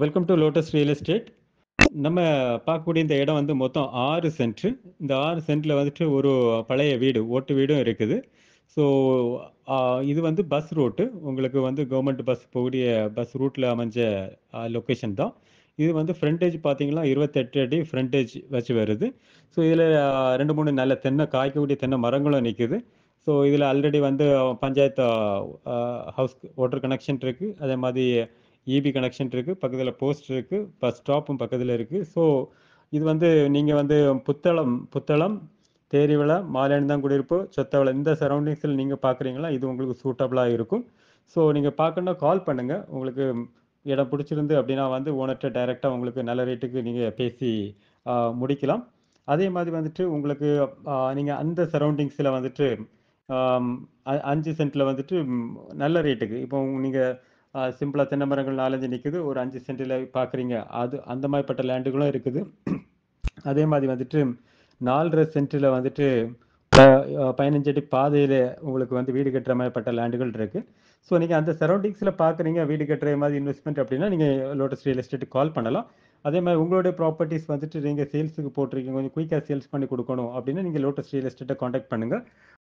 welcome to lotus real estate நம்ம பார்க்கக்கூடிய இந்த இடம் வந்து மொத்தம் ஆறு சென்ட்ரு இந்த ஆறு சென்ட்டில் வந்துட்டு ஒரு பழைய வீடு ஓட்டு வீடும் இருக்குது ஸோ uh, இது வந்து பஸ் ரூட்டு உங்களுக்கு வந்து கவர்மெண்ட் பஸ் போகக்கூடிய பஸ் ரூட்டில் அமைஞ்ச லொக்கேஷன் uh, தான் இது வந்து ஃப்ரண்டேஜ் பார்த்தீங்கன்னா இருபத்தெட்டு அடி ஃப்ரண்டேஜ் வச்சு வருது ஸோ இதில் uh, ரெண்டு மூணு நல்ல தென்னை காய்க்கக்கூடிய தென்னை மரங்களும் நிற்குது ஸோ இதில் ஆல்ரெடி வந்து பஞ்சாயத்து ஹவுஸ் வாட்டர் கனெக்ஷன் இருக்குது அதே மாதிரி இபி e கனெக்ஷன் இருக்குது பக்கத்தில் போஸ்ட் இருக்குது பஸ் ஸ்டாப்பும் பக்கத்தில் இருக்குது ஸோ இது வந்து நீங்கள் வந்து புத்தளம் புத்தளம் தேரிவிழா மாலையணிதான் குடியிருப்பு சொத்தவளை இந்த சரௌண்டிங்ஸில் நீங்கள் பார்க்குறீங்களா இது உங்களுக்கு சூட்டபிளாக இருக்கும் ஸோ நீங்கள் பார்க்கணுன்னா கால் பண்ணுங்கள் உங்களுக்கு இடம் பிடிச்சிருந்து அப்படின்னா வந்து ஓனர்கிட்ட டைரெக்டாக உங்களுக்கு நல்ல ரேட்டுக்கு நீங்கள் பேசி முடிக்கலாம் அதே மாதிரி வந்துட்டு உங்களுக்கு நீங்கள் அந்த சரௌண்டிங்ஸில் வந்துட்டு அஞ்சு சென்ட்டில் வந்துட்டு நல்ல ரேட்டுக்கு இப்போ நீங்கள் சிம்பிளாக தென்னை மரங்கள் நாலஞ்சு நிற்குது ஒரு அஞ்சு சென்டில் பார்க்குறீங்க அது அந்த மாதிரிப்பட்ட லேண்டுகளும் இருக்குது அதே மாதிரி வந்துட்டு நாலரை சென்டில் வந்துட்டு பதினஞ்சு அடி பாதையில் உங்களுக்கு வந்து வீடு கட்டுற மாதிரிப்பட்ட லேண்டுகள் இருக்குது ஸோ நீங்கள் அந்த சரௌண்டிங்ஸில் பார்க்குறீங்க வீடு கட்டுற மாதிரி இன்வெஸ்ட்மெண்ட் அப்படின்னா நீங்கள் லோட்டஸ் ரியல் எஸ்டேட்டுக்கு கால் பண்ணலாம் அதே மாதிரி உங்களுடைய ப்ராப்பர்ட்டிஸ் வந்துட்டு நீங்கள் சேல்ஸுக்கு போட்டிருக்கீங்க கொஞ்சம் குயிக்காக சேல்ஸ் பண்ணி கொடுக்கணும் அப்படின்னா நீங்கள் லோட்டஸ் ரியல் எஸ்டேட்டை காண்டாக்ட் பண்ணுங்கள்